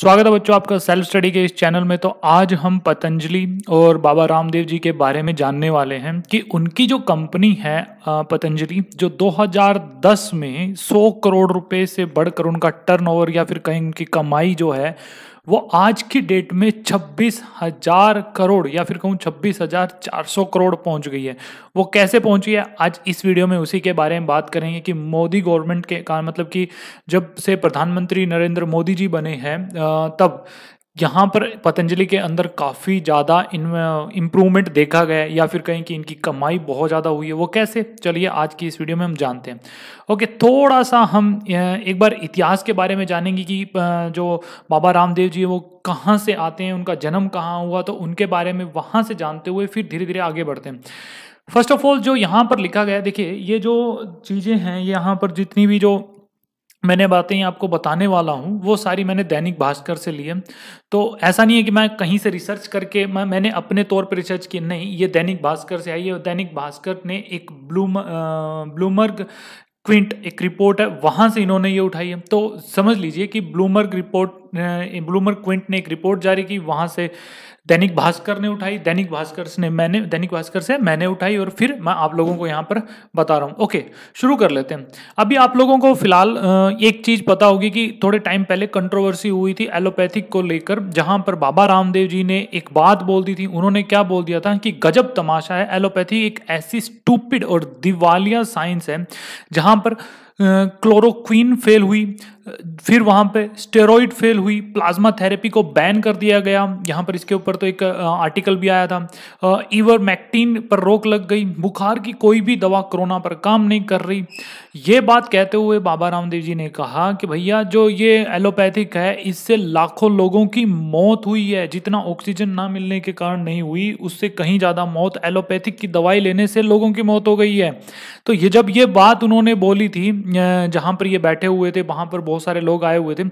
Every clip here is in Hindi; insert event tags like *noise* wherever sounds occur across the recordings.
स्वागत है बच्चों आपका सेल्फ स्टडी के इस चैनल में तो आज हम पतंजलि और बाबा रामदेव जी के बारे में जानने वाले हैं कि उनकी जो कंपनी है पतंजलि जो 2010 में 100 करोड़ रुपए से बढ़कर उनका टर्नओवर या फिर कहीं उनकी कमाई जो है वो आज की डेट में छब्बीस हजार करोड़ या फिर कहूँ छब्बीस हजार चार सौ करोड़ पहुंच गई है वो कैसे पहुंची है आज इस वीडियो में उसी के बारे में बात करेंगे कि मोदी गवर्नमेंट के कारण मतलब कि जब से प्रधानमंत्री नरेंद्र मोदी जी बने हैं तब यहाँ पर पतंजलि के अंदर काफ़ी ज़्यादा इन इम्प्रूवमेंट देखा गया है या फिर कहें कि इनकी कमाई बहुत ज़्यादा हुई है वो कैसे चलिए आज की इस वीडियो में हम जानते हैं ओके थोड़ा सा हम एक बार इतिहास के बारे में जानेंगे कि जो बाबा रामदेव जी वो कहाँ से आते हैं उनका जन्म कहाँ हुआ तो उनके बारे में वहाँ से जानते हुए फिर धीरे धीरे आगे बढ़ते हैं फर्स्ट ऑफ ऑल जो यहाँ पर लिखा गया देखिए ये जो चीज़ें हैं यहाँ पर जितनी भी जो मैंने बातें आपको बताने वाला हूँ वो सारी मैंने दैनिक भास्कर से ली है तो ऐसा नहीं है कि मैं कहीं से रिसर्च करके मैं मैंने अपने तौर पर रिसर्च की नहीं ये दैनिक भास्कर से आई है दैनिक भास्कर ने एक ब्लूम ब्लूमर्ग क्विंट एक रिपोर्ट है वहाँ से इन्होंने ये उठाई है तो समझ लीजिए कि ब्लूमर्ग रिपोर्ट ब्लूमर क्विंट ने एक रिपोर्ट जारी की वहाँ से दैनिक भास्कर ने उठाई दैनिक भास्कर से मैंने दैनिक भास्कर से मैंने उठाई और फिर मैं आप लोगों को यहाँ पर बता रहा हूँ ओके शुरू कर लेते हैं अभी आप लोगों को फिलहाल एक चीज़ पता होगी कि थोड़े टाइम पहले कंट्रोवर्सी हुई थी एलोपैथिक को लेकर जहाँ पर बाबा रामदेव जी ने एक बात बोल दी थी उन्होंने क्या बोल दिया था कि गजब तमाशा है एलोपैथी एक ऐसी स्टूपिड और दिवालिया साइंस है जहाँ पर क्लोरोक्वीन फेल हुई फिर वहाँ पे स्टेरॉइड फेल हुई प्लाज्मा थेरेपी को बैन कर दिया गया यहाँ पर इसके ऊपर तो एक आर्टिकल भी आया था ईवर मैक्टीन पर रोक लग गई बुखार की कोई भी दवा कोरोना पर काम नहीं कर रही ये बात कहते हुए बाबा रामदेव जी ने कहा कि भैया जो ये एलोपैथिक है इससे लाखों लोगों की मौत हुई है जितना ऑक्सीजन ना मिलने के कारण नहीं हुई उससे कहीं ज़्यादा मौत एलोपैथिक की दवाई लेने से लोगों की मौत हो गई है तो ये जब ये बात उन्होंने बोली थी जहाँ पर ये बैठे हुए थे वहाँ पर बहुत बहुत सारे लोग आए हुए थे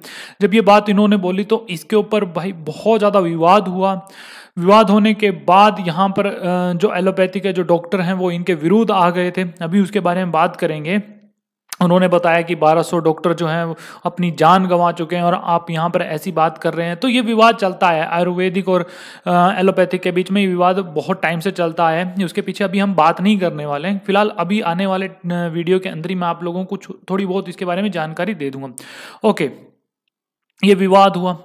जब ये बात इन्होंने बोली तो इसके ऊपर भाई बहुत ज़्यादा विवाद हुआ विवाद होने के बाद यहाँ पर जो एलोपैथी के जो डॉक्टर हैं वो इनके विरुद्ध आ गए थे अभी उसके बारे में बात करेंगे उन्होंने बताया कि 1200 डॉक्टर जो हैं अपनी जान गंवा चुके हैं और आप यहाँ पर ऐसी बात कर रहे हैं तो ये विवाद चलता है आयुर्वेदिक और एलोपैथिक के बीच में ये विवाद बहुत टाइम से चलता है उसके पीछे अभी हम बात नहीं करने वाले हैं फिलहाल अभी आने वाले वीडियो के अंदर ही मैं आप लोगों को थोड़ी बहुत इसके बारे में जानकारी दे दूंगा ओके ये विवाद हुआ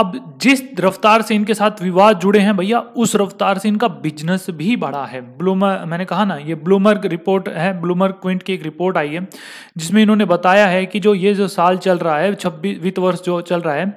अब जिस रफ्तार से इनके साथ विवाद जुड़े हैं भैया उस रफ्तार से इनका बिजनेस भी बढ़ा है ब्लूमर मैंने कहा ना ये ब्लूमर रिपोर्ट है ब्लूमर क्विंट की एक रिपोर्ट आई है जिसमें इन्होंने बताया है कि जो ये जो साल चल रहा है छब्बीस वित्त वर्ष जो चल रहा है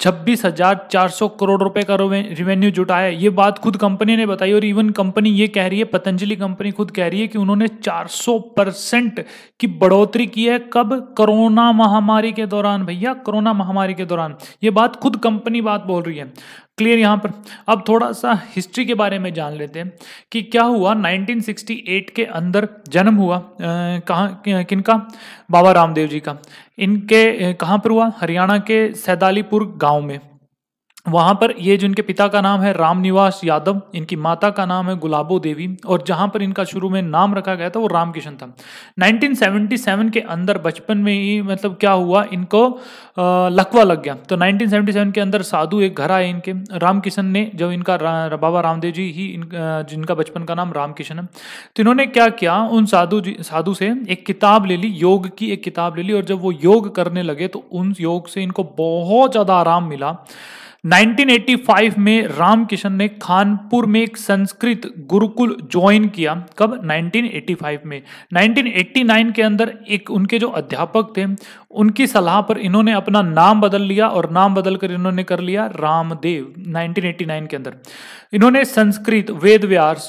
छब्बीस हजार चार सौ करोड़ रुपए का रिवेन्यू जुटा है ये बात खुद कंपनी ने बताई और इवन कंपनी ये कह रही है पतंजलि कंपनी खुद कह रही है कि उन्होंने 400 परसेंट की बढ़ोतरी की है कब कोरोना महामारी के दौरान भैया कोरोना महामारी के दौरान ये बात खुद कंपनी बात बोल रही है क्लियर यहाँ पर अब थोड़ा सा हिस्ट्री के बारे में जान लेते हैं कि क्या हुआ 1968 के अंदर जन्म हुआ कहाँ किनका बाबा रामदेव जी का इनके कहाँ पर हुआ हरियाणा के सैदालीपुर गांव में वहाँ पर ये जिनके पिता का नाम है रामनिवास यादव इनकी माता का नाम है गुलाबो देवी और जहाँ पर इनका शुरू में नाम रखा गया था वो रामकिशन था 1977 के अंदर बचपन में ही मतलब क्या हुआ इनको लकवा लग गया तो 1977 के अंदर साधु एक घर आए इनके रामकिशन ने जब इनका रा, बाबा रामदेव जी ही इन, जिनका बचपन का नाम रामकिशन है तो इन्होंने क्या किया उन साधु जी साधु से एक किताब ले ली योग की एक किताब ले ली और जब वो योग करने लगे तो उन योग से इनको बहुत ज़्यादा आराम मिला 1985 में रामकिशन ने खानपुर में एक संस्कृत गुरुकुल ज्वाइन किया कब 1985 में 1989 के अंदर एक उनके जो अध्यापक थे उनकी सलाह पर इन्होंने अपना नाम बदल लिया और नाम बदलकर इन्होंने कर लिया रामदेव 1989 के अंदर इन्होंने संस्कृत वेद व्यास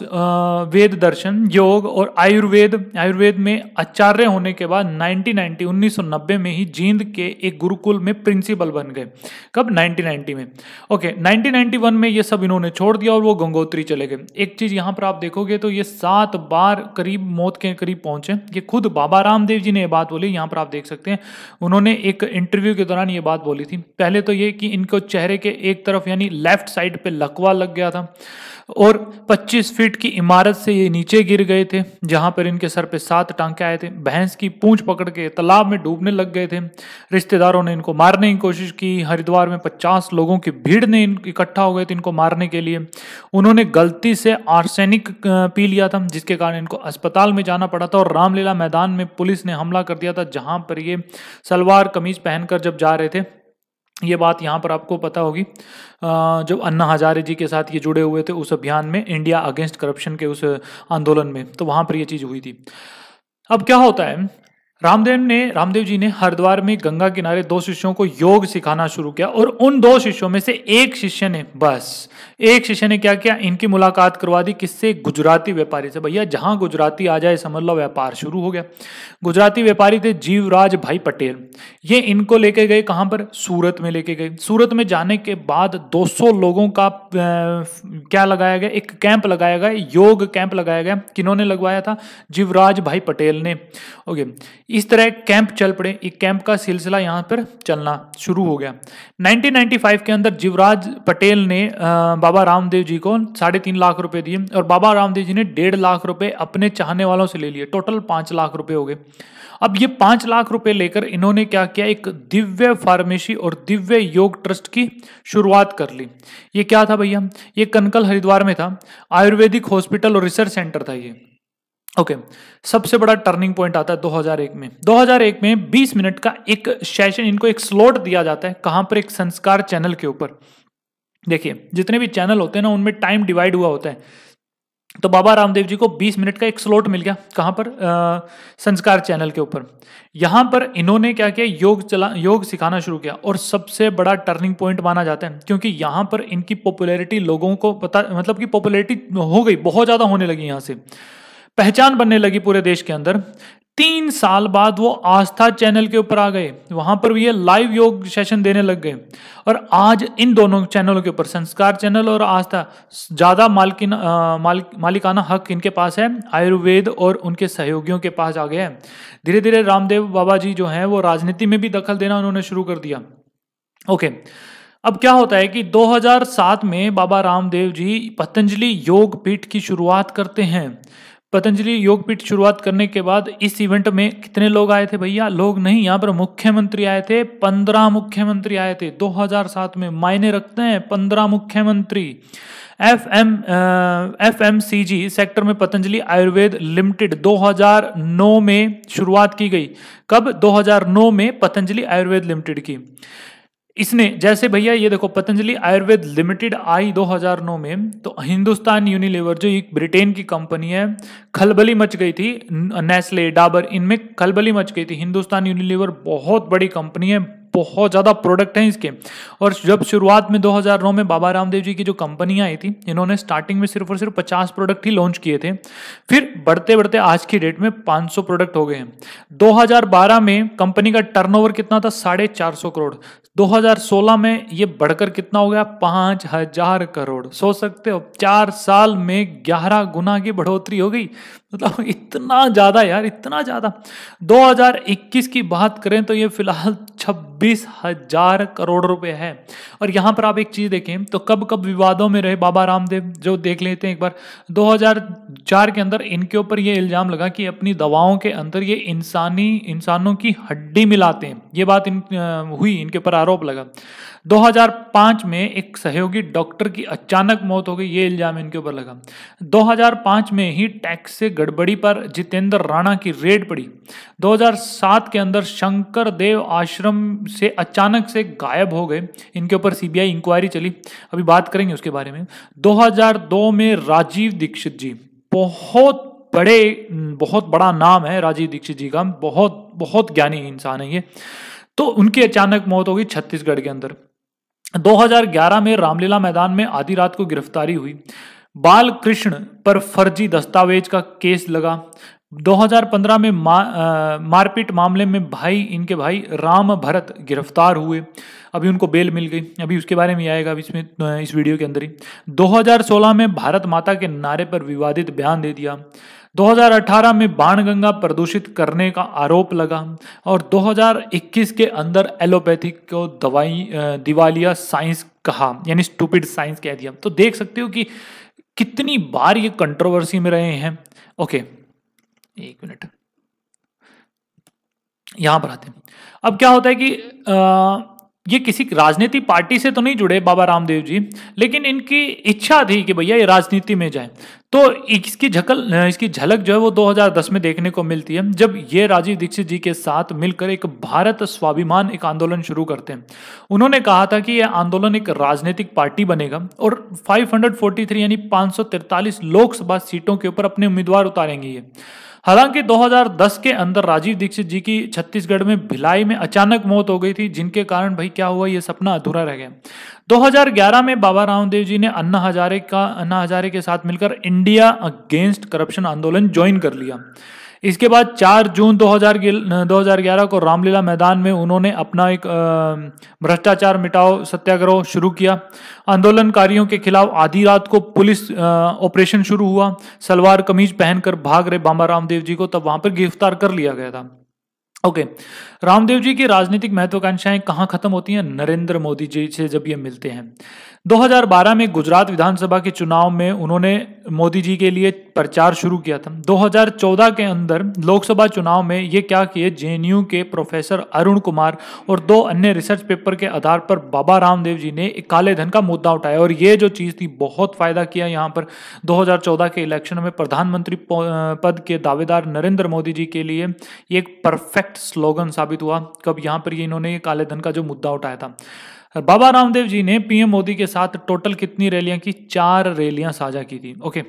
वेद दर्शन योग और आयुर्वेद आयुर्वेद में आचार्य होने के बाद 1990 1990 में ही जींद के एक गुरुकुल में प्रिंसिपल बन गए कब 1990 में ओके 1991 में ये सब इन्होंने छोड़ दिया और वो गंगोत्री चले गए एक चीज़ यहाँ पर आप देखोगे तो ये सात बार करीब मौत के करीब पहुंचे ये खुद बाबा रामदेव जी ने यह बात बोली यहाँ पर आप देख सकते हैं उन्होंने एक इंटरव्यू के दौरान ये बात बोली थी पहले तो ये कि इनको चेहरे के एक तरफ यानी लेफ्ट साइड पे लकवा लग गया था और 25 फीट की इमारत से ये नीचे गिर गए थे जहां पर इनके सर पे सात टांके आए थे भैंस की पूंछ पकड़ के तालाब में डूबने लग गए थे रिश्तेदारों ने इनको मारने की कोशिश की हरिद्वार में 50 लोगों की भीड़ ने इकट्ठा हो गए थे इनको मारने के लिए उन्होंने गलती से आर्सेनिक पी लिया था जिसके कारण इनको अस्पताल में जाना पड़ा था और रामलीला मैदान में पुलिस ने हमला कर दिया था जहां पर ये सलवार कमीज पहनकर जब जा रहे थे ये बात यहाँ पर आपको पता होगी जब अन्ना हजारे जी के साथ ये जुड़े हुए थे उस अभियान में इंडिया अगेंस्ट करप्शन के उस आंदोलन में तो वहाँ पर ये चीज़ हुई थी अब क्या होता है रामदेव ने रामदेव जी ने हरिद्वार में गंगा किनारे दो शिष्यों को योग सिखाना शुरू किया और उन दो शिष्यों में से एक शिष्य ने बस एक शिष्य ने क्या किया इनकी मुलाकात करवा दी किससे गुजराती व्यापारी से भैया जहां गुजराती आ जाए समझ लो व्यापार शुरू हो गया गुजराती व्यापारी थे जीवराज भाई पटेल ये इनको लेके गए कहाँ पर सूरत में लेके गए सूरत में जाने के बाद दो लोगों का क्या लगाया गया एक कैंप लगाया गया योग कैंप लगाया गया किन्होंने लगवाया था जीवराज भाई पटेल ने ओके इस तरह एक कैंप चल पड़े एक कैंप का सिलसिला यहाँ पर चलना शुरू हो गया 1995 के अंदर जीवराज पटेल ने बाबा रामदेव जी को साढ़े तीन लाख रुपए दिए और बाबा रामदेव जी ने डेढ़ लाख रुपए अपने चाहने वालों से ले लिए टोटल पाँच लाख रुपए हो गए अब ये पाँच लाख रुपए लेकर इन्होंने क्या किया एक दिव्य फार्मेसी और दिव्य योग ट्रस्ट की शुरुआत कर ली ये क्या था भैया ये कनकल हरिद्वार में था आयुर्वेदिक हॉस्पिटल और रिसर्च सेंटर था ये ओके okay. सबसे बड़ा टर्निंग पॉइंट आता है 2001 में 2001 में 20 मिनट का एक सेशन इनको एक स्लॉट दिया जाता है कहां पर एक संस्कार चैनल के ऊपर देखिए जितने भी चैनल होते हैं ना उनमें टाइम डिवाइड हुआ होता है तो बाबा रामदेव जी को 20 मिनट का एक स्लॉट मिल गया कहां पर आ, संस्कार चैनल के ऊपर यहां पर इन्होंने क्या किया योग चला योग सिखाना शुरू किया और सबसे बड़ा टर्निंग पॉइंट माना जाता है क्योंकि यहां पर इनकी पॉपुलैरिटी लोगों को पता मतलब कि पॉपुलैरिटी हो गई बहुत ज़्यादा होने लगी यहां से पहचान बनने लगी पूरे देश के अंदर तीन साल बाद वो आस्था चैनल के ऊपर आ गए वहां पर भी ये लाइव योग सेशन देने लग गए और आज इन दोनों चैनलों के ऊपर संस्कार चैनल और आस्था ज्यादा मालकिन माल, मालिकाना हक इनके पास है आयुर्वेद और उनके सहयोगियों के पास आ गए हैं धीरे धीरे रामदेव बाबा जी जो हैं वो राजनीति में भी दखल देना उन्होंने शुरू कर दिया ओके अब क्या होता है कि 2007 में बाबा रामदेव जी पतंजलि योग पीठ की शुरुआत करते हैं पतंजलि योगपीठ शुरुआत करने के बाद इस इवेंट में कितने लोग आए थे भैया लोग नहीं यहाँ पर मुख्यमंत्री आए थे पंद्रह मुख्यमंत्री आए थे 2007 में मायने रखते हैं पंद्रह मुख्यमंत्री F M F M C G sector में पतंजलि आयुर्वेद लिमिटेड 2009 में शुरुआत की गई कब 2009 में पतंजलि आयुर्वेद लिमिटेड की इसने जैसे भैया ये देखो पतंजलि आयुर्वेद लिमिटेड आई 2009 में तो हिंदुस्तान यूनिलीवर जो एक ब्रिटेन की कंपनी है खलबली मच गई थी नेस्ले डाबर इनमें खलबली मच गई थी हिंदुस्तान यूनिलीवर बहुत बड़ी कंपनी है बहुत ज़्यादा प्रोडक्ट हैं इसके और जब शुरुआत में 2009 में बाबा रामदेव जी की जो कंपनी आई थी इन्होंने स्टार्टिंग में सिर्फ और सिर्फ 50 प्रोडक्ट ही लॉन्च किए थे फिर बढ़ते बढ़ते आज की डेट में 500 प्रोडक्ट हो गए हैं 2012 में कंपनी का टर्नओवर कितना था साढ़े करोड़ 2016 में ये बढ़कर कितना हो गया पाँच हजार करोड़ सोच सकते हो चार साल में ग्यारह गुना की बढ़ोतरी हो गई मतलब इतना ज़्यादा यार इतना ज़्यादा 2021 की बात करें तो ये फिलहाल छब्बीस हजार करोड़ रुपए है और यहाँ पर आप एक चीज़ देखें तो कब कब विवादों में रहे बाबा रामदेव जो देख लेते हैं एक बार 2004 के अंदर इनके ऊपर ये इल्ज़ाम लगा कि अपनी दवाओं के अंदर ये इंसानी इंसानों की हड्डी मिलाते हैं ये बात इन, आ, हुई इनके ऊपर आरोप लगा 2005 में एक सहयोगी डॉक्टर की अचानक मौत हो गई ये इल्जाम इनके ऊपर लगा 2005 में ही टैक्स से गड़बड़ी पर जितेंद्र राणा की रेड पड़ी 2007 के अंदर शंकर देव आश्रम से अचानक से गायब हो गए इनके ऊपर सीबीआई इंक्वायरी चली अभी बात करेंगे उसके बारे में 2002 में राजीव दीक्षित जी बहुत बड़े बहुत बड़ा नाम है राजीव दीक्षित जी का बहुत बहुत ज्ञानी इंसान है ये तो उनकी अचानक मौत होगी छत्तीसगढ़ के अंदर 2011 में रामलीला मैदान में आधी रात को गिरफ्तारी हुई बाल कृष्ण पर फर्जी दस्तावेज का केस लगा 2015 में मा, मारपीट मामले में भाई इनके भाई राम भरत गिरफ्तार हुए अभी उनको बेल मिल गई अभी उसके बारे में आएगा अभी इसमें इस वीडियो के अंदर ही 2016 में भारत माता के नारे पर विवादित बयान दे दिया 2018 में बाणगंगा प्रदूषित करने का आरोप लगा और 2021 के अंदर एलोपैथिक को दवाई दिवालिया साइंस कहा यानी स्टूपिड साइंस कह दिया तो देख सकते हो कि कितनी बार ये कंट्रोवर्सी में रहे हैं ओके एक मिनट यहां पर आते हैं अब क्या होता है कि आ, ये किसी राजनीति पार्टी से तो नहीं जुड़े बाबा रामदेव जी लेकिन इनकी इच्छा थी कि भैया ये राजनीति में जाए तो इसकी झकल इसकी झलक जो है वो 2010 में देखने को मिलती है जब ये राजीव दीक्षित जी के साथ मिलकर एक भारत स्वाभिमान एक आंदोलन शुरू करते हैं उन्होंने कहा था कि यह आंदोलन एक राजनीतिक पार्टी बनेगा और 543 यानी 543 लोकसभा सीटों के ऊपर अपने उम्मीदवार उतारेंगे ये हालांकि 2010 के अंदर राजीव दीक्षित जी की छत्तीसगढ़ में भिलाई में अचानक मौत हो गई थी जिनके कारण भाई क्या हुआ ये सपना अधूरा रह गया 2011 में बाबा रामदेव जी ने अन्ना हजारे का अन्ना हजारे के साथ मिलकर इंडिया अगेंस्ट करप्शन आंदोलन ज्वाइन कर लिया इसके बाद 4 जून 2000 2011 को रामलीला मैदान में उन्होंने अपना एक भ्रष्टाचार मिटाओ सत्याग्रह शुरू किया आंदोलनकारियों के खिलाफ आधी रात को पुलिस ऑपरेशन शुरू हुआ सलवार कमीज पहनकर भाग रहे बाबा रामदेव जी को तब वहां पर गिरफ्तार कर लिया गया था ओके रामदेव जी की राजनीतिक महत्वाकांक्षाएं कहाँ खत्म होती हैं नरेंद्र मोदी जी से जब ये मिलते हैं 2012 में गुजरात विधानसभा के चुनाव में उन्होंने मोदी जी के लिए प्रचार शुरू किया था 2014 के अंदर लोकसभा चुनाव में ये क्या किए जेएनयू के प्रोफेसर अरुण कुमार और दो अन्य रिसर्च पेपर के आधार पर बाबा रामदेव जी ने काले धन का मुद्दा उठाया और ये जो चीज़ थी बहुत फायदा किया यहाँ पर 2014 के इलेक्शन में प्रधानमंत्री पद के दावेदार नरेंद्र मोदी जी के लिए एक परफेक्ट करेक्ट स्लोगन साबित हुआ कब यहाँ पर ये इन्होंने काले धन का जो मुद्दा उठाया था बाबा रामदेव जी ने पीएम मोदी के साथ टोटल कितनी रैलियां की चार रैलियां साझा की थी ओके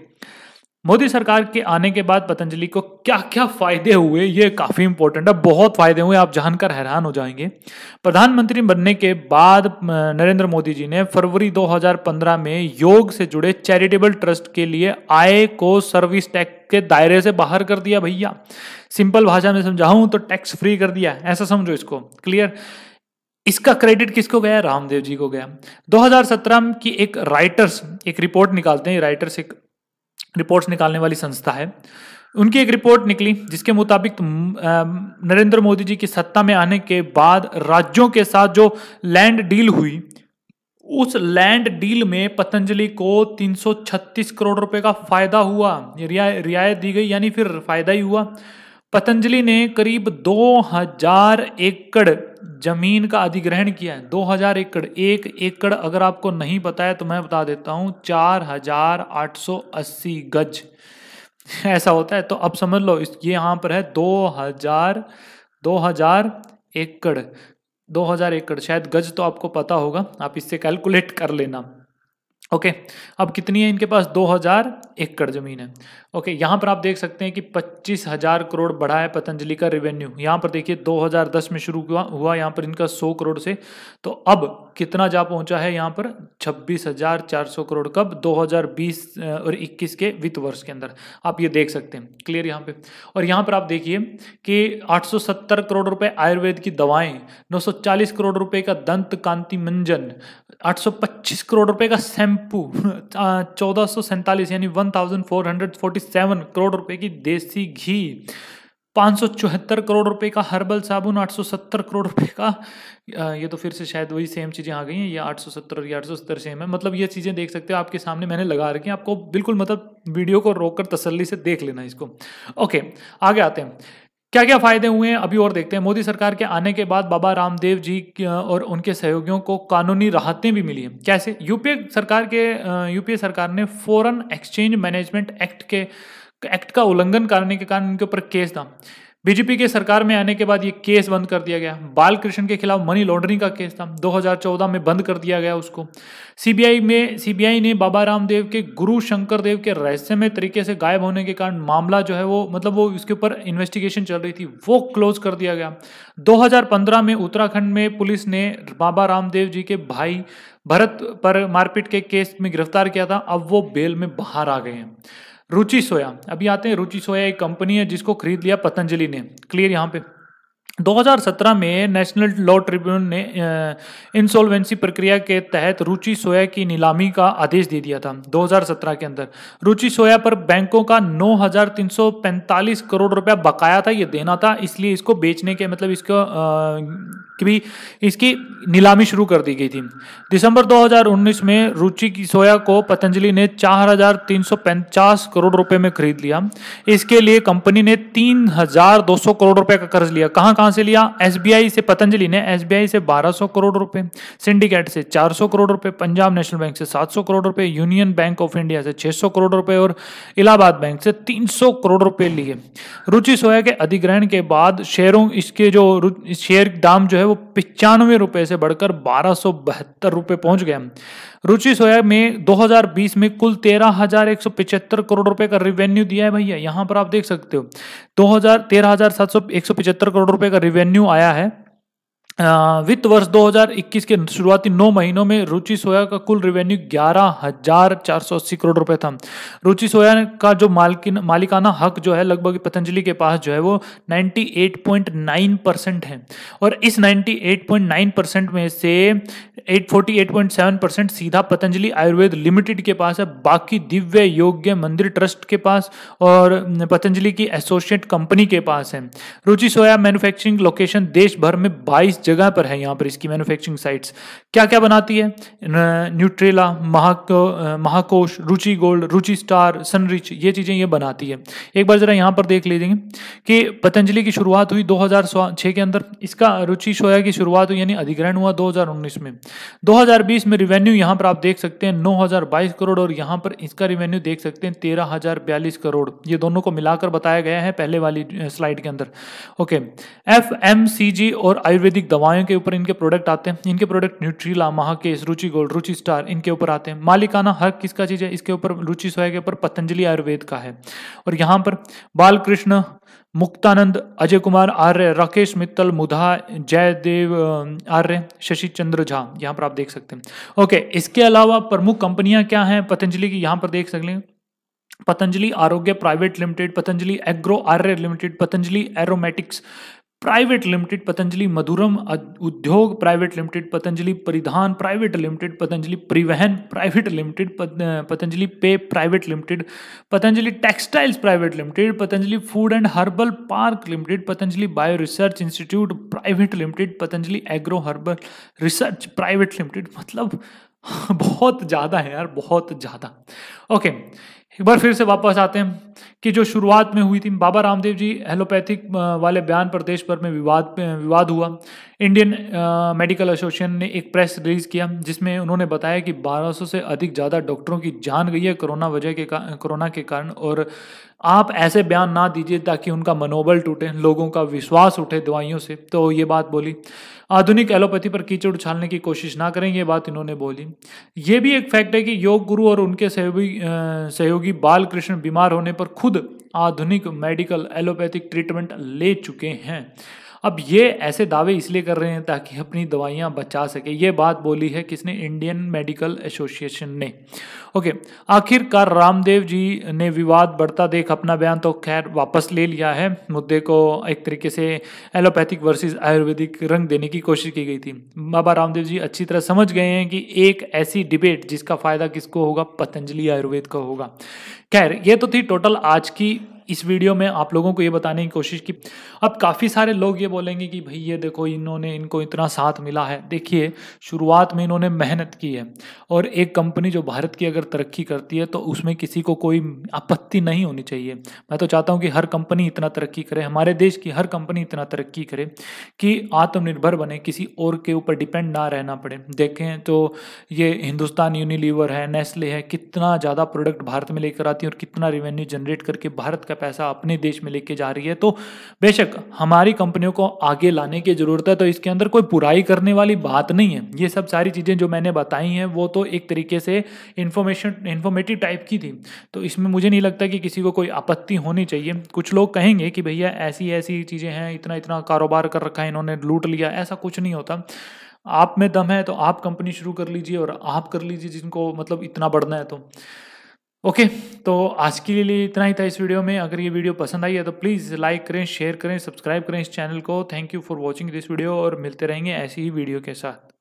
मोदी सरकार के आने के बाद पतंजलि को क्या क्या फायदे हुए ये काफी इंपॉर्टेंट है बहुत फायदे हुए आप जानकर हैरान हो जाएंगे प्रधानमंत्री बनने के बाद नरेंद्र मोदी जी ने फरवरी 2015 में योग से जुड़े चैरिटेबल ट्रस्ट के लिए आय को सर्विस टैक्स के दायरे से बाहर कर दिया भैया सिंपल भाषा में समझाऊं तो टैक्स फ्री कर दिया ऐसा समझो इसको क्लियर इसका क्रेडिट किसको गया रामदेव जी को गया 2017 की एक राइटर्स एक रिपोर्ट निकालते हैं राइटर्स एक रिपोर्ट्स निकालने वाली संस्था है उनकी एक रिपोर्ट निकली जिसके मुताबिक नरेंद्र मोदी जी की सत्ता में आने के बाद राज्यों के साथ जो लैंड डील हुई उस लैंड डील में पतंजलि को 336 करोड़ रुपए का फायदा हुआ रियायत दी गई यानी फिर फायदा ही हुआ पतंजलि ने करीब 2000 एकड़ जमीन का अधिग्रहण किया है 2000 एकड़ एक एकड़ अगर आपको नहीं पता है तो मैं बता देता सौ 4880 गज ऐसा होता है तो अब समझ लो इस ये यहाँ पर है 2000 2000 एकड़ 2000 एकड़ शायद गज तो आपको पता होगा आप इससे कैलकुलेट कर लेना ओके okay, अब कितनी है इनके पास 2000 एकड़ जमीन है ओके okay, यहाँ पर आप देख सकते हैं कि 25000 करोड़ बढ़ा है पतंजलि का रेवेन्यू यहाँ पर देखिए 2010 में शुरू हुआ हुआ यहाँ पर इनका 100 करोड़ से तो अब कितना जा पहुँचा है यहाँ पर 26400 करोड़ कब 2020 और 21 के वित्त वर्ष के अंदर आप ये देख सकते हैं क्लियर यहाँ पे और यहाँ पर आप देखिए कि आठ करोड़ रुपये आयुर्वेद की दवाएँ नौ करोड़ रुपये का दंत कांति मंजन आठ करोड़ रुपये का सैम्पल टेम्पू चौदह यानी 1447 करोड़ रुपए की देसी घी पाँच करोड़ रुपए का हर्बल साबुन 870 करोड़ रुपए का ये तो फिर से शायद वही सेम चीज़ें आ गई हैं ये 870 सौ सत्तर और ये आठ सौ सेम है मतलब ये चीज़ें देख सकते हो आपके सामने मैंने लगा रखी हैं आपको बिल्कुल मतलब वीडियो को रोककर तसल्ली से देख लेना इसको ओके आगे आते हैं क्या क्या फायदे हुए हैं अभी और देखते हैं मोदी सरकार के आने के बाद बाबा रामदेव जी और उनके सहयोगियों को कानूनी राहतें भी मिली हैं कैसे यूपीए सरकार के यूपीए सरकार ने फॉरेन एक्सचेंज मैनेजमेंट एक्ट के एक्ट का उल्लंघन करने के कारण उनके ऊपर केस था बीजेपी के सरकार में आने के बाद ये केस बंद कर दिया गया बालकृष्ण के खिलाफ मनी लॉन्ड्रिंग का केस था 2014 में बंद कर दिया गया उसको सीबीआई में सीबीआई ने बाबा रामदेव के गुरु शंकर देव के रहस्यमय तरीके से गायब होने के कारण मामला जो है वो मतलब वो इसके ऊपर इन्वेस्टिगेशन चल रही थी वो क्लोज कर दिया गया दो में उत्तराखंड में पुलिस ने बाबा रामदेव जी के भाई भरत पर मारपीट के केस में गिरफ्तार किया था अब वो बेल में बाहर आ गए हैं रुचि सोया अभी आते हैं रुचि सोया एक कंपनी है जिसको खरीद लिया पतंजलि ने क्लियर यहाँ पे 2017 में नेशनल लॉ ट्रिब्यून ने इंसॉल्वेंसी प्रक्रिया के तहत रुचि सोया की नीलामी का आदेश दे दिया था 2017 के अंदर रुचि सोया पर बैंकों का 9,345 करोड़ रुपया बकाया था ये देना था इसलिए इसको बेचने के मतलब इसको कि भी इसकी नीलामी शुरू कर दी गई थी दिसंबर 2019 में रुचि की सोया को पतंजलि ने चार करोड़ रुपए में खरीद लिया इसके लिए कंपनी ने तीन करोड़ रुपए का कर्ज लिया कहाँ कहां से लिया एसबीआई से पतंजलि ने एसबीआई से 1200 करोड़ रुपए सिंडिकेट से 400 करोड़ रुपए पंजाब नेशनल बैंक से 700 करोड़ रुपए यूनियन बैंक ऑफ इंडिया से 600 करोड़ रुपए और इलाहाबाद बैंक से 300 करोड़ रुपए लिए रुचि सोया के अधिग्रहण के बाद शेयरों इसके जो शेयर दाम जो है वो पिचानवे रुपए से बढ़कर बारह सौ रुपए पहुंच गया रुचि सोया में 2020 में कुल तेरह हजार एक सौ पिछहत्तर करोड़ रुपए का रिवेन्यू दिया है भैया यहां पर आप देख सकते हो दो हजार तेरह हजार सात सौ एक सौ पिछहत्तर करोड़ रुपए का रिवेन्यू आया है वित्त वर्ष 2021 के शुरुआती नौ महीनों में रुचि सोया का कुल रेवेन्यू ग्यारह हजार चार सौ अस्सी करोड़ रुपए था रुचि सोया का जो मालकिन मालिकाना हक जो है लगभग पतंजलि के पास जो है वो 98.9 परसेंट है और इस 98.9 परसेंट में से 848.7 परसेंट सीधा पतंजलि आयुर्वेद लिमिटेड के पास है बाकी दिव्य योग्य मंदिर ट्रस्ट के पास और पतंजलि की एसोसिएट कंपनी के पास है रुचि सोया मैन्युफैक्चरिंग लोकेशन देश भर में बाईस जगह पर है यहाँ पर इसकी मैन्युफैक्चरिंग साइट्स क्या क्या बनाती है न्यूट्रेला महाको Mahakosh Ruchi Gold Ruchi Star Sunrich ये चीज़ें ये बनाती है एक बार ज़रा यहाँ पर देख लीजिए कि पतंजलि की शुरुआत हुई दो के अंदर इसका रुचि सोया की शुरुआत हुई यानी अधिग्रहण हुआ दो में दो में रिवेन्यू यहाँ पर आप देख सकते हैं नौ करोड़ और यहाँ पर इसका रिवेन्यू देख सकते हैं तेरह करोड़ ये दोनों को मिलाकर बताया गया है पहले वाली स्लाइड के अंदर ओके एफ और आयुर्वेदिक दवाओं के ऊपर इनके प्रोडक्ट आते हैं इनके product Nutrela Mahakosh Ruchi Gold Ruchi Star इनके ऊपर आते हैं मालिकाना हर किसका चीज़ है इसके ऊपर रुचि सोया के ऊपर पतंजलि आयुर्वेद का है और यहाँ पर बालकृष्ण मुक्तानंद अजय कुमार आर्य राकेश मित्तल मुधा जयदेव आर्य शशि चंद्र झा यहाँ पर आप देख सकते हैं ओके इसके अलावा प्रमुख कंपनियां क्या हैं पतंजलि की यहाँ पर देख सकते हैं Patanjali Arogya private limited Patanjali agro Arya limited Patanjali aromatics private limited Patanjali Madhuram Udyog private limited Patanjali परिधान प्राइवेट लिमिटेड पतंजलि परिवहन private limited Patanjali pay private limited Patanjali textiles private limited Patanjali food and herbal park limited Patanjali bio research institute private limited Patanjali agro herbal research private limited मतलब *laughs* बहुत ज़्यादा है यार बहुत ज़्यादा ओके okay. एक बार फिर से वापस आते हैं कि जो शुरुआत में हुई थी बाबा रामदेव जी एलोपैथिक वाले बयान पर देश भर में विवाद विवाद हुआ इंडियन मेडिकल एसोसिएशन ने एक प्रेस रिलीज किया जिसमें उन्होंने बताया कि 1200 से अधिक ज़्यादा डॉक्टरों की जान गई है कोरोना वजह के कोरोना के कारण और आप ऐसे बयान ना दीजिए ताकि उनका मनोबल टूटे लोगों का विश्वास उठे दवाइयों से तो ये बात बोली आधुनिक एलोपैथी पर कीचड़ उछालने की कोशिश ना करें ये बात इन्होंने बोली ये भी एक फैक्ट है कि योग गुरु और उनके सहयोगी सहयोगी बाल कृष्ण बीमार होने पर खुद आधुनिक मेडिकल एलोपैथिक ट्रीटमेंट ले चुके हैं अब ये ऐसे दावे इसलिए कर रहे हैं ताकि अपनी दवाइयाँ बचा सके ये बात बोली है किसने इंडियन मेडिकल एसोसिएशन ने ओके आखिरकार रामदेव जी ने विवाद बढ़ता देख अपना बयान तो खैर वापस ले लिया है मुद्दे को एक तरीके से एलोपैथिक वर्सेस आयुर्वेदिक रंग देने की कोशिश की गई थी बाबा रामदेव जी अच्छी तरह समझ गए हैं कि एक ऐसी डिबेट जिसका फायदा किसको होगा पतंजलि आयुर्वेद को होगा खैर ये तो थी टोटल आज की इस वीडियो में आप लोगों को ये बताने की कोशिश की अब काफ़ी सारे लोग ये बोलेंगे कि भाई ये देखो इन्होंने इनको इतना साथ मिला है देखिए शुरुआत में इन्होंने मेहनत की है और एक कंपनी जो भारत की अगर तरक्की करती है तो उसमें किसी को कोई आपत्ति नहीं होनी चाहिए मैं तो चाहता हूँ कि हर कंपनी इतना तरक्की करे हमारे देश की हर कंपनी इतना तरक्की करे कि आत्मनिर्भर बने किसी और के ऊपर डिपेंड ना रहना पड़े देखें तो ये हिंदुस्तान यूनिलीवर है नेस्ले है कितना ज़्यादा प्रोडक्ट भारत में लेकर आती है और कितना रेवेन्यू जनरेट करके भारत का का पैसा अपने देश में लेके जा रही है तो बेशक हमारी कंपनियों को आगे लाने की ज़रूरत है तो इसके अंदर कोई बुराई करने वाली बात नहीं है ये सब सारी चीज़ें जो मैंने बताई हैं वो तो एक तरीके से इन्फॉर्मेशन इन्फॉर्मेटिव टाइप की थी तो इसमें मुझे नहीं लगता कि किसी को कोई आपत्ति होनी चाहिए कुछ लोग कहेंगे कि भैया ऐसी ऐसी चीज़ें हैं इतना इतना कारोबार कर रखा है इन्होंने लूट लिया ऐसा कुछ नहीं होता आप में दम है तो आप कंपनी शुरू कर लीजिए और आप कर लीजिए जिनको मतलब इतना बढ़ना है तो ओके तो आज के लिए इतना ही था इस वीडियो में अगर ये वीडियो पसंद आई है तो प्लीज़ लाइक करें शेयर करें सब्सक्राइब करें इस चैनल को thank you for watching this video और मिलते रहेंगे ऐसी ही वीडियो के साथ